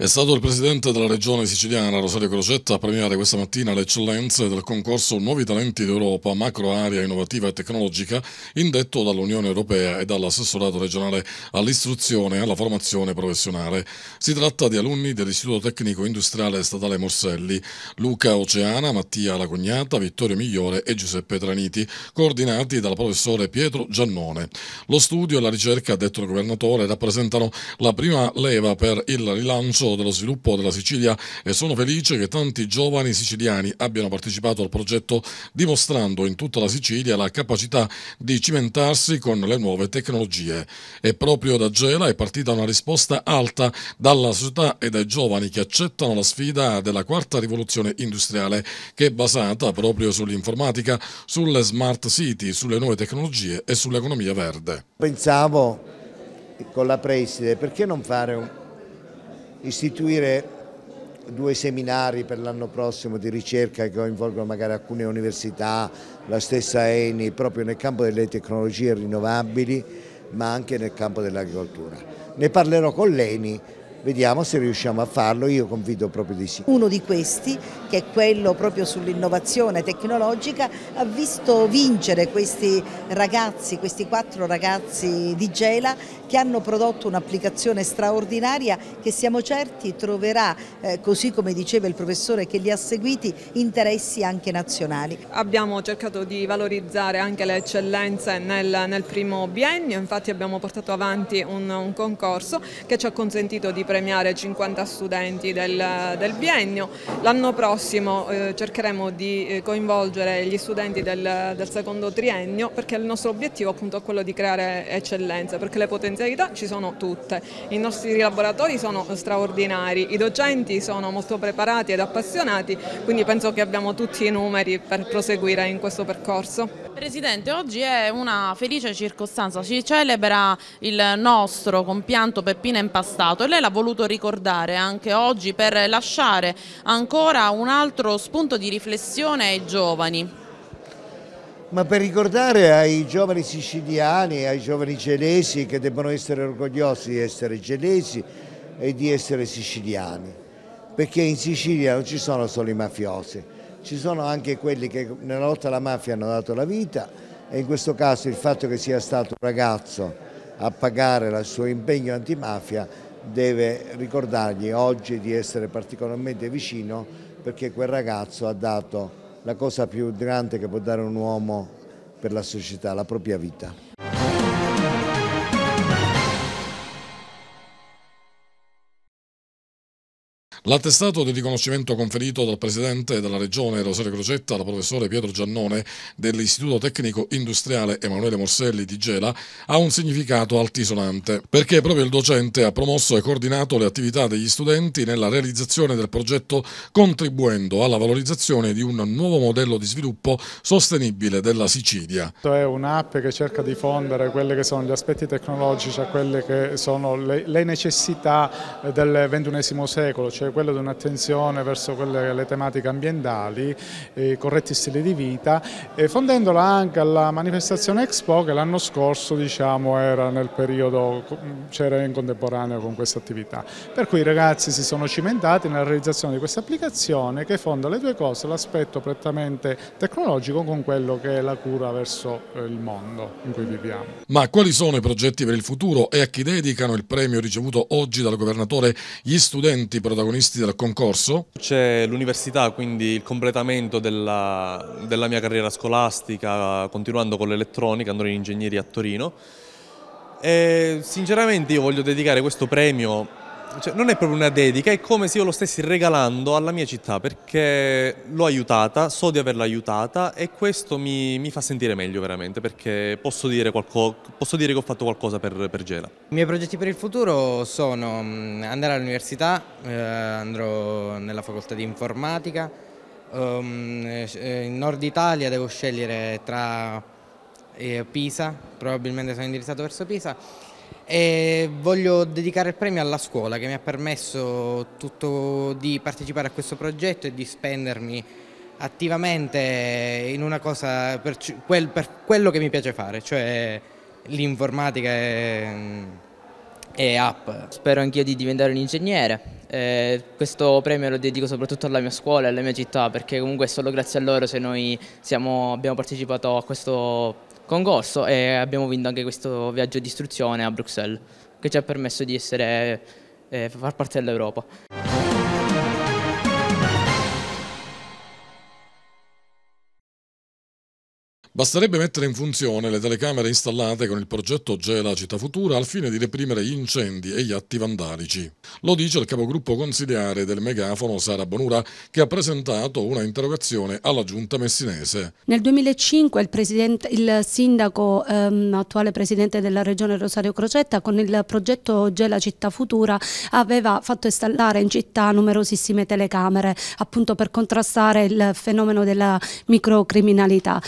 È stato il presidente della regione siciliana Rosario Crocetta a premiare questa mattina le eccellenze del concorso Nuovi Talenti d'Europa Macro Area Innovativa e Tecnologica indetto dall'Unione Europea e dall'assessorato regionale all'istruzione e alla formazione professionale. Si tratta di alunni dell'Istituto Tecnico Industriale Statale Morselli, Luca Oceana, Mattia Lagognata, Vittorio Migliore e Giuseppe Traniti, coordinati dal professore Pietro Giannone. Lo studio e la ricerca, ha detto il governatore, rappresentano la prima leva per il rilancio dello sviluppo della Sicilia e sono felice che tanti giovani siciliani abbiano partecipato al progetto dimostrando in tutta la Sicilia la capacità di cimentarsi con le nuove tecnologie. E proprio da Gela è partita una risposta alta dalla società e dai giovani che accettano la sfida della quarta rivoluzione industriale che è basata proprio sull'informatica, sulle smart city, sulle nuove tecnologie e sull'economia verde. Pensavo con la preside perché non fare un, istituire due seminari per l'anno prossimo di ricerca che coinvolgono magari alcune università, la stessa ENI, proprio nel campo delle tecnologie rinnovabili ma anche nel campo dell'agricoltura. Ne parlerò con l'ENI Vediamo se riusciamo a farlo, io confido proprio di sì. Uno di questi, che è quello proprio sull'innovazione tecnologica, ha visto vincere questi ragazzi, questi quattro ragazzi di Gela che hanno prodotto un'applicazione straordinaria che siamo certi troverà, eh, così come diceva il professore che li ha seguiti, interessi anche nazionali. Abbiamo cercato di valorizzare anche le eccellenze nel, nel primo biennio, infatti abbiamo portato avanti un, un concorso che ci ha consentito di premiare 50 studenti del, del biennio. L'anno prossimo eh, cercheremo di eh, coinvolgere gli studenti del, del, secondo triennio perché il nostro obiettivo appunto è quello di creare eccellenza, perché le potenzialità ci sono tutte, i nostri laboratori sono straordinari, i docenti sono molto preparati ed appassionati, quindi penso che abbiamo tutti i numeri per proseguire in questo percorso. Presidente, oggi è una felice circostanza, si celebra il nostro compianto Peppino Impastato e lei l'ha voluto ricordare anche oggi per lasciare ancora un altro spunto di riflessione ai giovani. Ma per ricordare ai giovani siciliani, ai giovani gelesi che debbono essere orgogliosi di essere gelesi e di essere siciliani, perché in Sicilia non ci sono solo i mafiosi, ci sono anche quelli che nella lotta alla mafia hanno dato la vita e in questo caso il fatto che sia stato un ragazzo a pagare il suo impegno antimafia deve ricordargli oggi di essere particolarmente vicino perché quel ragazzo ha dato la cosa più grande che può dare un uomo per la società, la propria vita. L'attestato di riconoscimento conferito dal Presidente della Regione Rosario Crocetta al professore Pietro Giannone dell'Istituto Tecnico Industriale Emanuele Morselli di Gela ha un significato altisonante, perché proprio il docente ha promosso e coordinato le attività degli studenti nella realizzazione del progetto contribuendo alla valorizzazione di un nuovo modello di sviluppo sostenibile della Sicilia. È un'app che cerca di fondere quelli che sono gli aspetti tecnologici a cioè quelle che sono le, necessità del XXI secolo, cioè sempre quello di un'attenzione verso quelle, le tematiche ambientali, eh, corretti stili di vita, eh, fondendola anche alla manifestazione Expo che l'anno scorso diciamo, era nel periodo, c'era in contemporanea con questa attività. Per cui i ragazzi si sono cimentati nella realizzazione di questa applicazione che fonda le due cose, l'aspetto prettamente tecnologico con quello che è la cura verso eh, il mondo in cui viviamo. Ma quali sono i progetti per il futuro e a chi dedicano il premio ricevuto oggi dal governatore gli studenti protagonisti protagonisti del concorso? C'è l'università, quindi il completamento della, della mia carriera scolastica, continuando con l'elettronica, andrò in ingegneria a Torino. E sinceramente io voglio dedicare questo premio cioè, non è proprio una dedica, è come se io lo stessi regalando alla mia città perché l'ho aiutata, so di averla aiutata e questo mi, mi fa sentire meglio veramente perché posso dire, qualco, posso dire che ho fatto qualcosa per, per, Gela. I miei progetti per il futuro sono mm, andare all'università, eh, andrò nella facoltà di informatica, um, in Nord Italia devo scegliere tra eh, Pisa, probabilmente sono indirizzato verso Pisa e voglio dedicare il premio alla scuola che mi ha permesso tutto di partecipare a questo progetto e di spendermi attivamente in una cosa per, quel, per quello che mi piace fare, cioè l'informatica e, e, app. Spero anch'io di diventare un ingegnere. Eh, questo premio lo dedico soprattutto alla mia scuola e alla mia città perché comunque è solo grazie a loro se noi siamo, abbiamo partecipato a questo progetto con e abbiamo vinto anche questo viaggio di istruzione a Bruxelles che ci ha permesso di essere, eh, far parte dell'Europa. Basterebbe mettere in funzione le telecamere installate con il progetto Gela Città Futura al fine di reprimere gli incendi e gli atti vandalici. Lo dice il capogruppo consigliare del Megafono Sara Bonura che ha presentato una interrogazione alla giunta messinese. Nel 2005 il, il sindaco, ehm, attuale presidente della regione Rosario Crocetta, con il progetto Gela Città Futura aveva fatto installare in città numerosissime telecamere appunto per contrastare il fenomeno della microcriminalità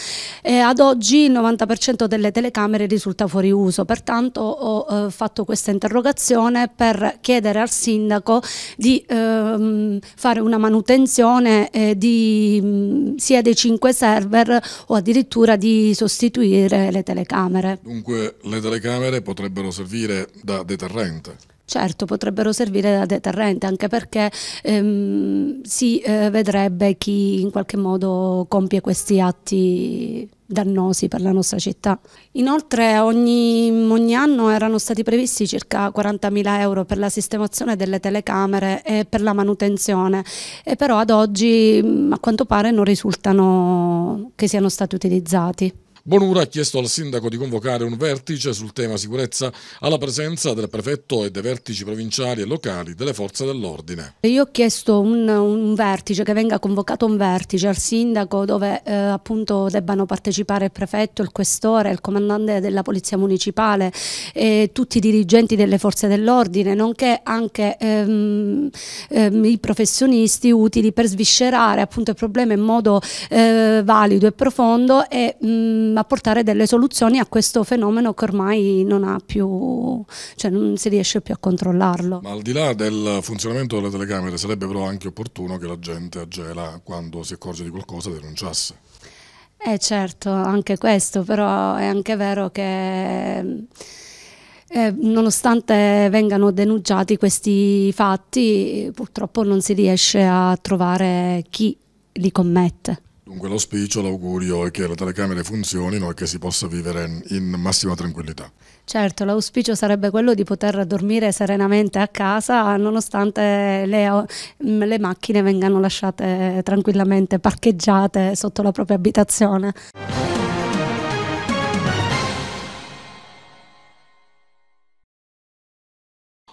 e ad oggi il 90% delle telecamere risulta fuori uso, pertanto ho eh, fatto questa interrogazione per chiedere al sindaco di ehm, fare una manutenzione eh, di, mh, mm, sia dei 5 server o addirittura di sostituire le telecamere. Dunque le telecamere potrebbero servire da deterrente? certo potrebbero servire da deterrente anche perché ehm, si eh, vedrebbe chi in qualche modo compie questi atti dannosi per la nostra città. Inoltre ogni, ogni, anno erano stati previsti circa 40.000 euro per la sistemazione delle telecamere e per la manutenzione, e però ad oggi mm, a quanto pare non risultano che siano stati utilizzati. Bonura ha chiesto al sindaco di convocare un vertice sul tema sicurezza alla presenza del prefetto e dei vertici provinciali e locali delle forze dell'ordine. Io ho chiesto un, un, vertice, che venga convocato un vertice al sindaco dove eh, appunto debbano partecipare il prefetto, il questore, il comandante della polizia municipale, eh, tutti i dirigenti delle forze dell'ordine, nonché anche ehm, ehm, i professionisti utili per sviscerare appunto il problema in modo eh, valido e profondo e mh, mm, Ehm, a portare delle soluzioni a questo fenomeno che ormai non ha più, cioè non si riesce più a controllarlo. Ma al di là del funzionamento delle telecamere sarebbe però anche opportuno che la gente agela quando si accorge di qualcosa denunciasse. Eh certo, anche questo, però è anche vero che... Eh, nonostante vengano denunciati questi fatti, purtroppo non si riesce a trovare chi li commette. Dunque l'auspicio, l'augurio è che le telecamere funzionino e che si possa vivere in massima tranquillità. Certo, l'auspicio sarebbe quello di poter dormire serenamente a casa nonostante le, mm, le macchine vengano lasciate tranquillamente parcheggiate sotto la propria abitazione.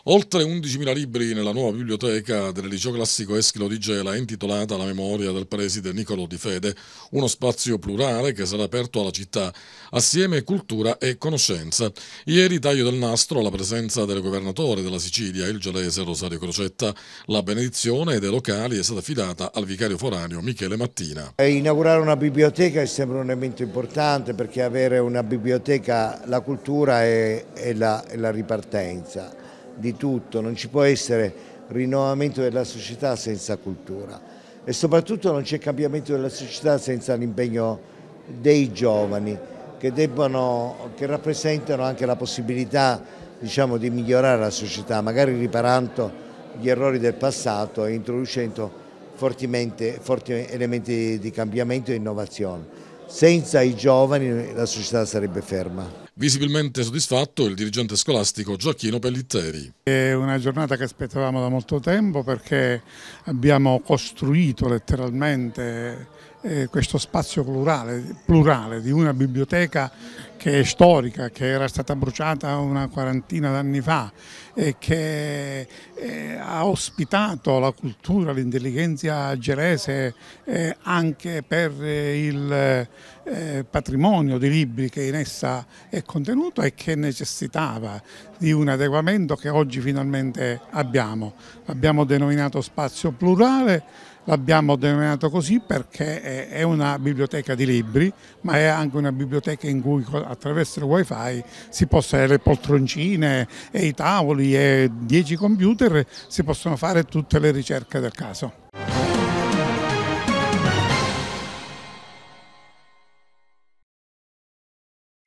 Oltre 11.000 libri nella nuova biblioteca del liceo classico Eschilo di Gela intitolata La memoria del preside Niccolò Di Fede, uno spazio plurale che sarà aperto alla città assieme cultura e conoscenza. Ieri taglio del nastro alla presenza del governatore della Sicilia, il gelese Rosario Crocetta. La benedizione dei locali è stata affidata al vicario foranio Michele Mattina. Inaugurare una biblioteca è sempre un evento importante perché avere una biblioteca, la cultura è, la, la ripartenza di tutto, non ci può essere rinnovamento della società senza cultura e soprattutto non c'è cambiamento della società senza l'impegno dei giovani che, debbono, che rappresentano anche la possibilità diciamo, di migliorare la società, magari riparando gli errori del passato e introducendo forti elementi di cambiamento e innovazione. Senza i giovani la società sarebbe ferma. Visibilmente soddisfatto il dirigente scolastico Gioacchino Pellitteri. È una giornata che aspettavamo da molto tempo perché abbiamo costruito letteralmente eh, questo spazio plurale, plurale, di una biblioteca che è storica, che era stata bruciata una quarantina d'anni fa e che eh, ha ospitato la cultura, l'intelligenza gelese eh, anche per eh, il eh, patrimonio di libri che in essa è contenuto e che necessitava di un adeguamento che oggi finalmente abbiamo. Abbiamo denominato spazio plurale L'abbiamo denominato così perché è una biblioteca di libri, ma è anche una biblioteca in cui attraverso il wifi si possono avere le poltroncine e i tavoli e 10 computer, si possono fare tutte le ricerche del caso.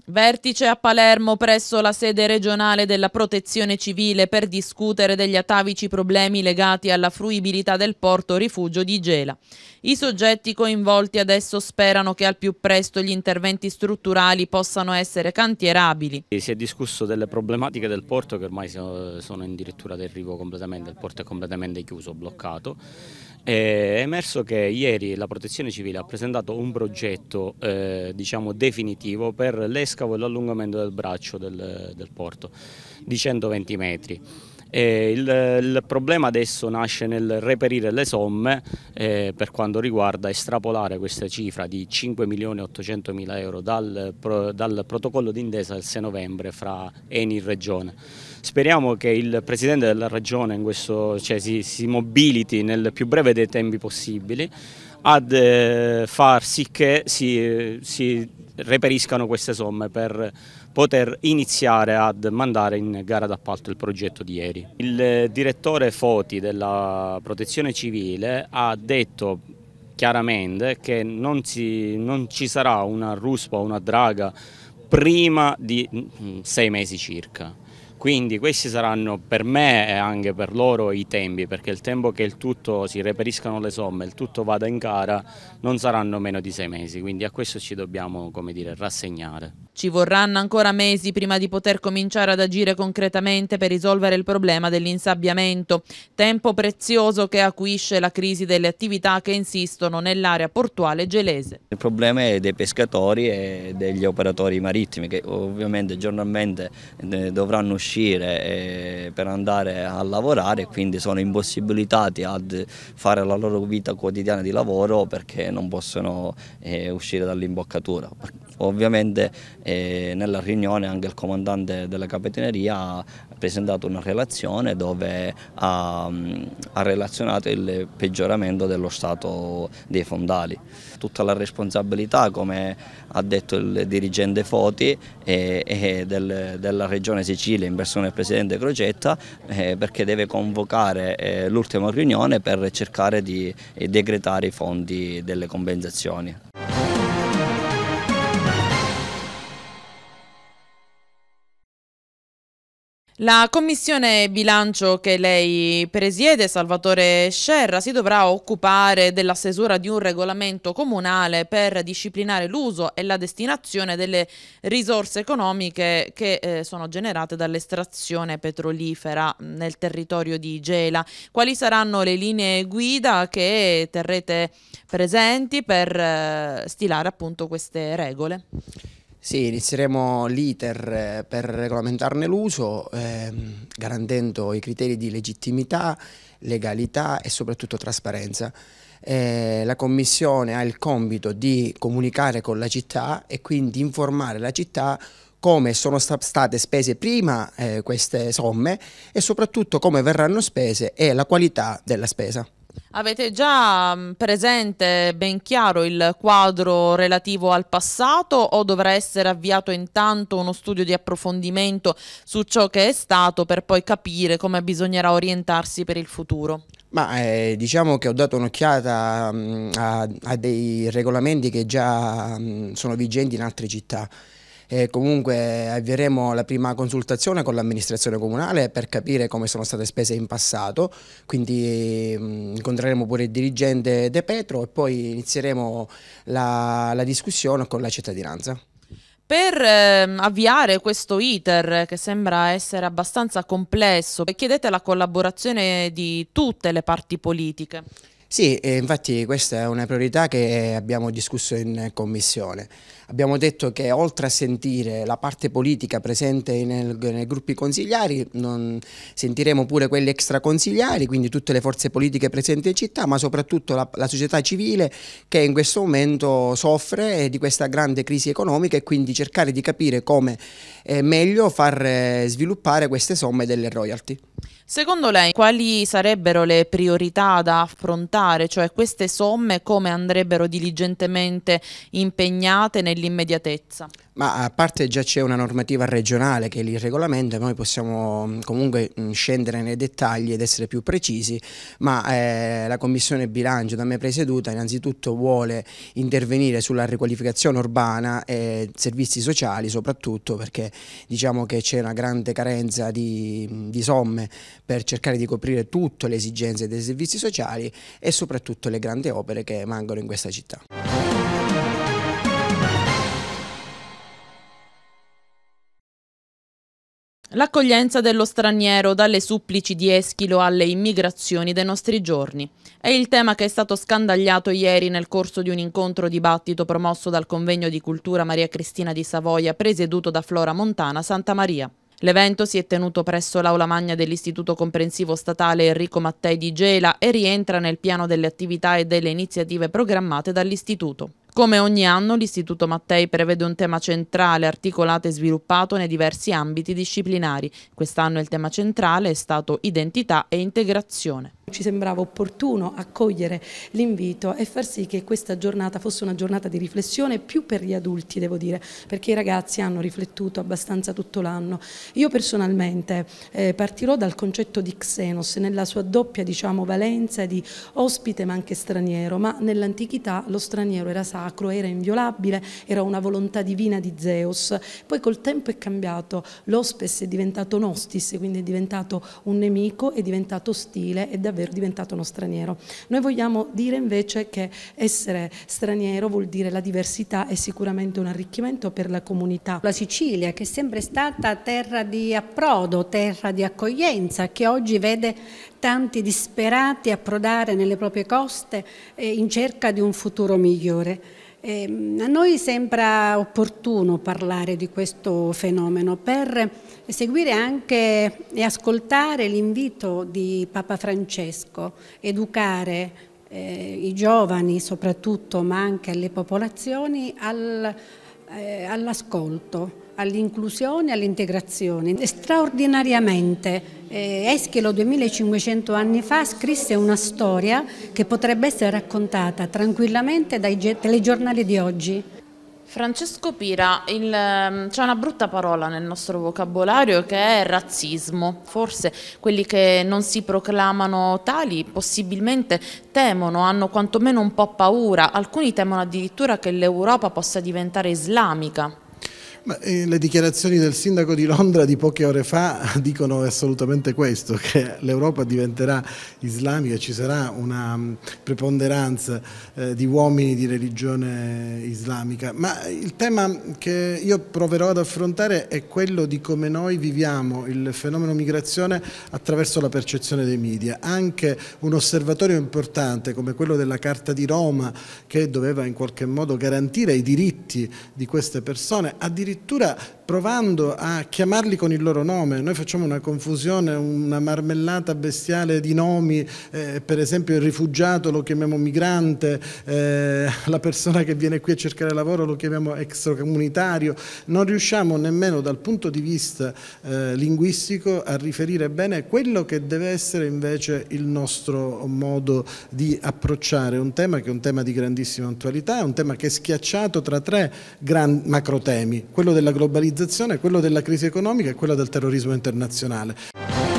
Vertice a Palermo presso la sede regionale della Protezione Civile per discutere degli atavici problemi legati alla fruibilità del porto rifugio di Gela. I soggetti coinvolti adesso sperano che al più presto gli interventi strutturali possano essere cantierabili. Si è discusso delle problematiche del porto che ormai sono addirittura d'arrivo completamente, il porto è completamente chiuso, bloccato eh, è emerso che ieri la Protezione Civile ha presentato un progetto eh, diciamo definitivo per l'escavo e l'allungamento del braccio del, del porto di 120 metri. Eh, il, il, problema adesso nasce nel reperire le somme eh, per quanto riguarda estrapolare questa cifra di 5 milioni 800 mila euro dal, dal protocollo d'intesa del 6 novembre fra Eni e Regione. Speriamo che il Presidente della Regione questo, cioè, si, si mobiliti nel più breve dei tempi possibili ad eh, far sì che si, si, reperiscano queste somme per poter iniziare ad mandare in gara d'appalto il progetto di ieri. Il direttore Foti della protezione civile ha detto chiaramente che non, si, non ci sarà una ruspa o una draga prima di mm, sei mesi circa. Quindi questi saranno per me e anche per loro i tempi, perché il tempo che il tutto si reperiscano le somme, il tutto vada in gara, non saranno meno di sei mesi, quindi a questo ci dobbiamo dire, rassegnare. Ci vorranno ancora mesi prima di poter cominciare ad agire concretamente per risolvere il problema dell'insabbiamento, tempo prezioso che acuisce la crisi delle attività che insistono nell'area portuale gelese. Il problema è dei pescatori e degli operatori marittimi che ovviamente giornalmente eh, dovranno uscire eh, per andare a lavorare e quindi sono impossibilitati a fare la loro vita quotidiana di lavoro perché non possono eh, uscire dall'imboccatura. Ovviamente eh, nella riunione anche il comandante della capitaneria ha presentato una relazione dove ha, mm, ha relazionato il peggioramento dello stato dei fondali. Tutta la responsabilità, come ha detto il dirigente Foti, e, eh, e eh, del, della regione Sicilia in persona del presidente Crocetta, eh, perché deve convocare eh, l'ultima riunione per cercare di eh, decretare i fondi delle compensazioni. La commissione bilancio che lei presiede, Salvatore Scerra, si dovrà occupare della stesura di un regolamento comunale per disciplinare l'uso e la destinazione delle risorse economiche che eh, sono generate dall'estrazione petrolifera mm, nel territorio di Gela. Quali saranno le linee guida che terrete presenti per eh, stilare appunto queste regole? Sì, inizieremo l'iter eh, per regolamentarne l'uso, ehm, garantendo i criteri di legittimità, legalità e soprattutto trasparenza. Eh, la Commissione ha il compito di comunicare con la città e quindi informare la città come sono sta state spese prima eh, queste somme e soprattutto come verranno spese e la qualità della spesa. Avete già mm, presente ben chiaro il quadro relativo al passato o dovrà essere avviato intanto uno studio di approfondimento su ciò che è stato per poi capire come bisognerà orientarsi per il futuro? Ma eh, diciamo che ho dato un'occhiata mm, a, a, dei regolamenti che già mh, mm, sono vigenti in altre città e comunque avvieremo la prima consultazione con l'amministrazione comunale per capire come sono state spese in passato, quindi mm, incontreremo pure il dirigente De Petro e poi inizieremo la, la discussione con la cittadinanza. Per eh, avviare questo iter che sembra essere abbastanza complesso, chiedete la collaborazione di tutte le parti politiche. Sì, infatti questa è una priorità che abbiamo discusso in commissione. Abbiamo detto che oltre a sentire la parte politica presente nel, nei gruppi consigliari, sentiremo pure quelli extraconsigliari, quindi tutte le forze politiche presenti in città, ma soprattutto la, la società civile che in questo momento soffre di questa grande crisi economica e quindi cercare di capire come eh, meglio far eh, sviluppare queste somme delle royalty. Secondo lei quali sarebbero le priorità da affrontare, cioè queste somme come andrebbero diligentemente impegnate nel l'immediatezza. Ma a parte già c'è una normativa regionale che li regolamenta, noi possiamo mm, comunque mm, scendere nei dettagli ed essere più precisi, ma eh, la Commissione Bilancio da me presieduta innanzitutto vuole intervenire sulla riqualificazione urbana e servizi sociali soprattutto perché diciamo che c'è una grande carenza di, mm, di somme per cercare di coprire tutte le esigenze dei servizi sociali e soprattutto le grandi opere che mancano in questa città. L'accoglienza dello straniero dalle supplici di Eschilo alle immigrazioni dei nostri giorni è il tema che è stato scandagliato ieri nel corso di un incontro dibattito promosso dal Convegno di Cultura Maria Cristina di Savoia presieduto da Flora Montana Santa Maria. L'evento si è tenuto presso l'aula magna dell'Istituto Comprensivo Statale Enrico Mattei di Gela e rientra nel piano delle attività e delle iniziative programmate dall'Istituto. Come ogni anno, l'Istituto Mattei prevede un tema centrale, articolato e sviluppato nei diversi ambiti disciplinari. Quest'anno il tema centrale è stato identità e integrazione. Ci sembrava opportuno accogliere l'invito e far sì che questa giornata fosse una giornata di riflessione più per gli adulti, devo dire, perché i ragazzi hanno riflettuto abbastanza tutto l'anno. Io personalmente eh, partirò dal concetto di Xenos nella sua doppia diciamo, valenza di ospite ma anche straniero, ma nell'antichità lo straniero era sacro sacro, era inviolabile, era una volontà divina di Zeus. Poi col tempo è cambiato, l'ospes è diventato nostis, quindi è diventato un nemico, è diventato ostile, è davvero diventato uno straniero. Noi vogliamo dire invece che essere straniero vuol dire la diversità è sicuramente un arricchimento per la comunità. La Sicilia che è sempre stata terra di approdo, terra di accoglienza, che oggi vede tanti disperati approdare nelle proprie coste eh, in cerca di un futuro migliore. Ehm, a noi sembra opportuno parlare di questo fenomeno per seguire anche e ascoltare l'invito di Papa Francesco, educare eh, i giovani soprattutto, ma anche le popolazioni eh, all'ascolto all'inclusione e all'integrazione. Straordinariamente eh, Eschilo 2500 anni fa scrisse una storia che potrebbe essere raccontata tranquillamente dai telegiornali di oggi. Francesco Pira, ehm, c'è una brutta parola nel nostro vocabolario che è razzismo. Forse quelli che non si proclamano tali possibilmente temono, hanno quantomeno un po' paura, alcuni temono addirittura che l'Europa possa diventare islamica. Ma, eh, le dichiarazioni del sindaco di Londra di poche ore fa dicono assolutamente questo, che l'Europa diventerà islamica, ci sarà una mm, preponderanza eh, di uomini di religione islamica, ma il tema che io proverò ad affrontare è quello di come noi viviamo il fenomeno migrazione attraverso la percezione dei media. Anche un osservatorio importante come quello della Carta di Roma che doveva in qualche modo garantire i diritti di queste persone, addirittura addirittura provando a chiamarli con il loro nome. Noi facciamo una confusione, una marmellata bestiale di nomi, eh, per esempio il rifugiato lo chiamiamo migrante, eh, la persona che viene qui a cercare lavoro lo chiamiamo extracomunitario. Non riusciamo nemmeno dal punto di vista eh, linguistico a riferire bene quello che deve essere invece il nostro modo di approcciare un tema che è un tema di grandissima attualità, è un tema che è schiacciato tra tre gran macrotemi quello della globalizzazione, quello della crisi economica e quello del terrorismo internazionale.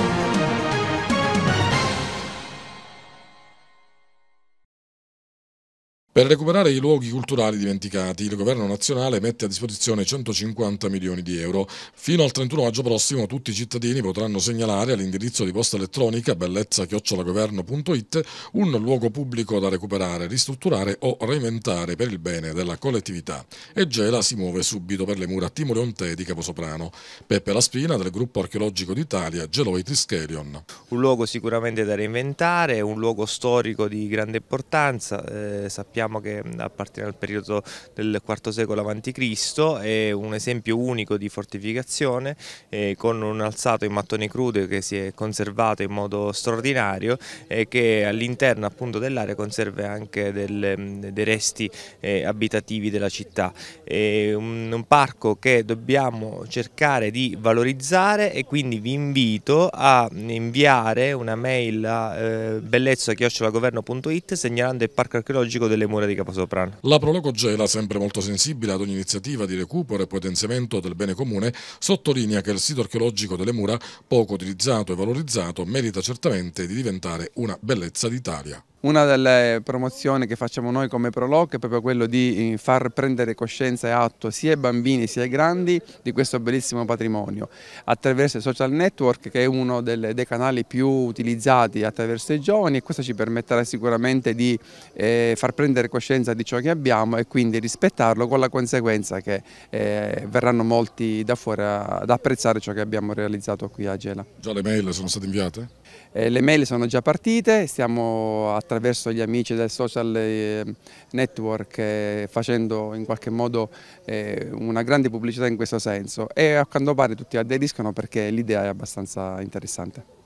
Per recuperare i luoghi culturali dimenticati, il governo nazionale mette a disposizione 150 milioni di euro. Fino al 31 maggio prossimo tutti i cittadini potranno segnalare all'indirizzo di posta elettronica bellezza-governo.it un luogo pubblico da recuperare, ristrutturare o reinventare per il bene della collettività. E Gela si muove subito per le mura Timoleonte di Caposoprano. Peppe Laspina del Gruppo Archeologico d'Italia, Geloi Trischelion. Un luogo sicuramente da reinventare, un luogo storico di grande importanza, eh, sappiamo sappiamo che appartiene al periodo del IV secolo a.C., è un esempio unico di fortificazione eh, con un alzato in mattoni crudo che si è conservato in modo straordinario e che all'interno dell'area conserva anche del, dei resti eh, abitativi della città. È un, un parco che dobbiamo cercare di valorizzare e quindi vi invito a inviare una mail a eh, bellezza.governo.it segnalando il parco archeologico delle comune di Caposoprano. La Prologo Gela, sempre molto sensibile ad ogni iniziativa di recupero e potenziamento del bene comune, sottolinea che il sito archeologico delle mura, poco utilizzato e valorizzato, merita certamente di diventare una bellezza d'Italia. Una delle promozioni che facciamo noi come Proloc è proprio quello di eh, far prendere coscienza e atto sia ai bambini sia ai grandi di questo bellissimo patrimonio attraverso i social network che è uno delle, dei canali più utilizzati attraverso i giovani e questo ci permetterà sicuramente di eh, far prendere coscienza di ciò che abbiamo e quindi rispettarlo con la conseguenza che eh, verranno molti da fuori ad apprezzare ciò che abbiamo realizzato qui a Gela. Già le mail sono state inviate? Eh, le mail sono già partite, stiamo attraversando attraverso gli amici del social eh, network eh, facendo in qualche modo eh, una grande pubblicità in questo senso e a quanto pare tutti aderiscono perché l'idea è abbastanza interessante.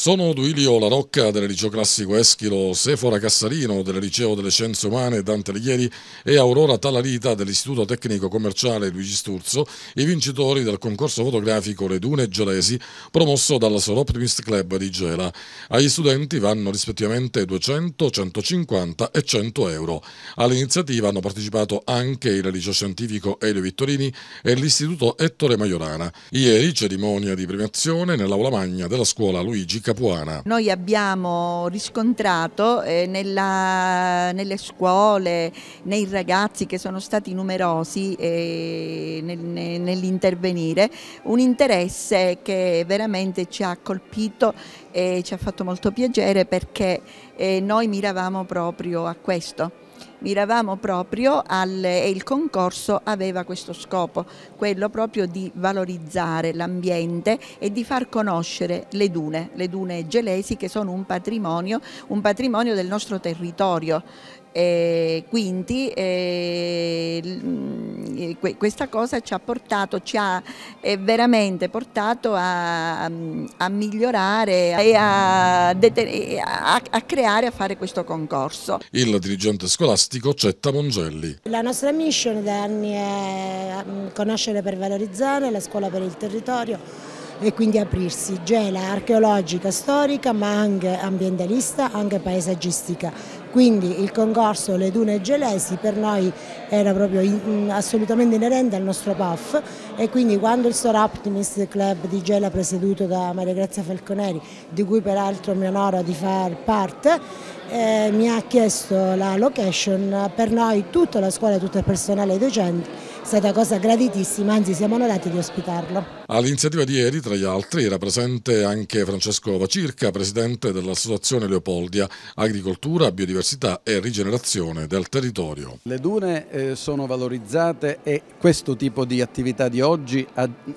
Sono Duilio La Rocca del Liceo Classico Eschilo, Sefora Cassarino del Liceo delle Scienze Umane Dante Alighieri e Aurora Talarita dell'Istituto Tecnico Commerciale Luigi Sturzo, i vincitori del concorso fotografico Le Dune Gelesi promosso dalla Soroptimist Club di Gela. Agli studenti vanno rispettivamente 200, 150 e 100 euro. All'iniziativa hanno partecipato anche il Liceo Scientifico Elio Vittorini e l'Istituto Ettore Maiorana. Ieri cerimonia di premiazione nell'aula magna della scuola Luigi Capuana. Noi abbiamo riscontrato eh, nella, nelle scuole, nei ragazzi che sono stati numerosi eh, nel, nell'intervenire, un interesse che veramente ci ha colpito e ci ha fatto molto piacere perché eh, noi miravamo proprio a questo miravamo proprio al, e il concorso aveva questo scopo, quello proprio di valorizzare l'ambiente e di far conoscere le dune, le dune gelesi che sono un patrimonio, un patrimonio del nostro territorio e eh, quindi eh, mm, eh questa cosa ci ha portato, ci ha veramente portato a, a migliorare e a, a, a, creare, a fare questo concorso. Il dirigente scolastico Cetta Mongelli. La nostra mission da anni è mm, conoscere per valorizzare, la scuola per il territorio e quindi aprirsi, gela archeologica, storica ma anche ambientalista, anche paesaggistica quindi il concorso Le Dune Gelesi per noi era proprio in, assolutamente inerente al nostro PAF e quindi quando il Store Optimist Club di Gela presieduto da Maria Grazia Falconeri, di cui peraltro mi onoro di far parte, eh, mi ha chiesto la location, per noi tutta la scuola, tutto il personale docente stata cosa graditissima, anzi siamo onorati di ospitarlo. All'iniziativa di ieri, tra gli altri, era presente anche Francesco Vacirca, presidente dell'Associazione Leopoldia Agricoltura, Biodiversità e Rigenerazione del Territorio. Le dune eh, sono valorizzate e questo tipo di attività di oggi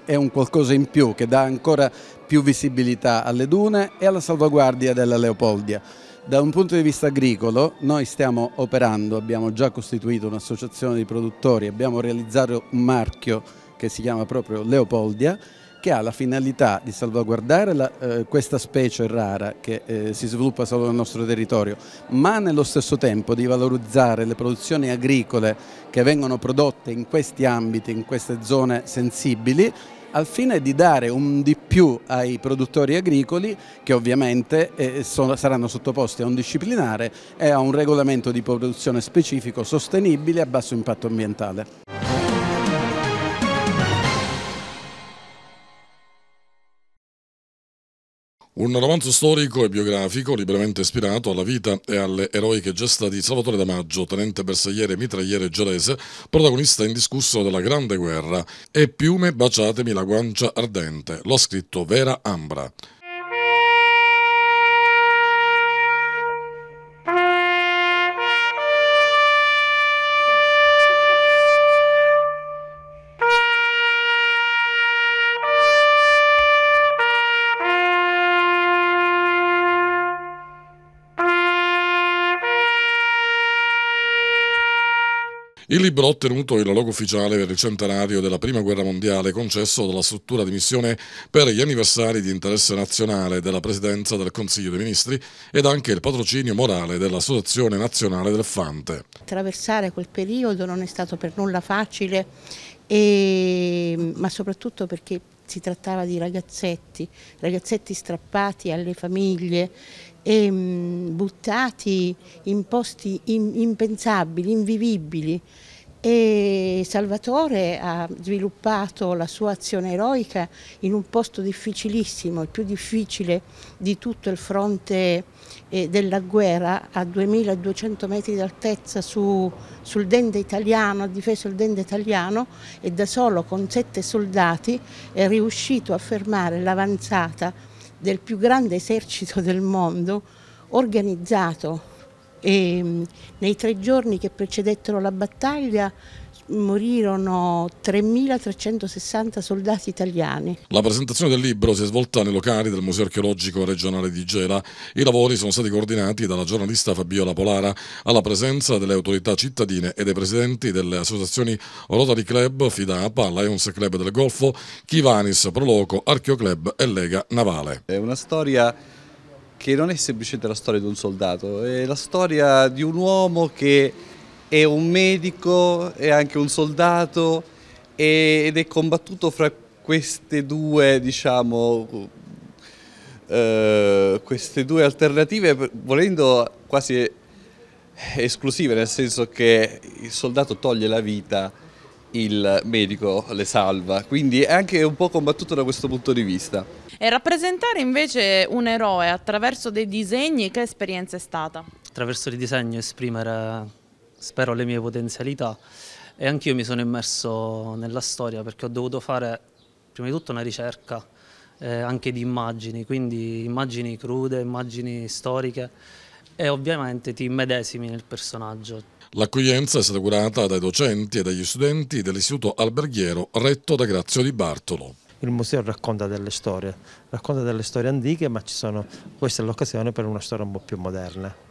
è un qualcosa in più che dà ancora più visibilità alle dune e alla salvaguardia della Leopoldia. Da un punto di vista agricolo noi stiamo operando, abbiamo già costituito un'associazione di produttori, abbiamo realizzato un marchio che si chiama proprio Leopoldia che ha la finalità di salvaguardare la, eh, questa specie rara che eh, si sviluppa solo nel nostro territorio, ma nello stesso tempo di valorizzare le produzioni agricole che vengono prodotte in questi ambiti, in queste zone sensibili al fine di dare un di più ai produttori agricoli che ovviamente eh, sono, saranno sottoposti a un disciplinare e a un regolamento di produzione specifico sostenibile a basso impatto ambientale. Un romanzo storico e biografico liberamente ispirato alla vita e alle eroiche gesta di Salvatore Damaggio, tenente bersagliere e mitragliere gelese, protagonista indiscusso della Grande Guerra, e Piume baciatemi la guancia ardente, l'ha scritto Vera Ambra. Il libro ha ottenuto il logo ufficiale per il centenario della Prima Guerra Mondiale concesso dalla struttura di missione per gli anniversari di interesse nazionale della Presidenza del Consiglio dei Ministri ed anche il patrocinio morale dell'Associazione Nazionale del Fante. Attraversare quel periodo non è stato per nulla facile, e, ma soprattutto perché si trattava di ragazzetti, ragazzetti strappati alle famiglie e mh, mm, buttati in posti in, impensabili, invivibili e Salvatore ha sviluppato la sua azione eroica in un posto difficilissimo, il più difficile di tutto il fronte eh, della guerra a 2200 metri d'altezza su, sul dende italiano, ha difeso il dente italiano e da solo con sette soldati è riuscito a fermare l'avanzata del più grande esercito del mondo organizzato e ehm, nei tre giorni che precedettero la battaglia morirono 3.360 soldati italiani. La presentazione del libro si è svolta nei locali del Museo Archeologico Regionale di Gela. I lavori sono stati coordinati dalla giornalista Fabiola Polara alla presenza delle autorità cittadine e dei presidenti delle associazioni Rotary Club, Fidapa, Lions Club del Golfo, Chivanis, Proloco, Archeo Club e Lega Navale. È una storia che non è semplicemente la storia di un soldato, è la storia di un uomo che è un medico, è anche un soldato ed è combattuto fra queste due, diciamo, eh, queste due alternative, volendo quasi esclusive, nel senso che il soldato toglie la vita, il medico le salva, quindi è anche un po' combattuto da questo punto di vista. E rappresentare invece un eroe attraverso dei disegni, che esperienza è stata? Attraverso il disegno esprimere spero le mie potenzialità e anch'io mi sono immerso nella storia perché ho dovuto fare prima di tutto una ricerca eh, anche di immagini, quindi immagini crude, immagini storiche e ovviamente ti immedesimi nel personaggio. L'accoglienza è stata curata dai docenti e dagli studenti dell'istituto alberghiero retto da Grazio Di Bartolo il museo racconta delle storie, racconta delle storie antiche, ma sono, questa è l'occasione per una storia un po' più moderna.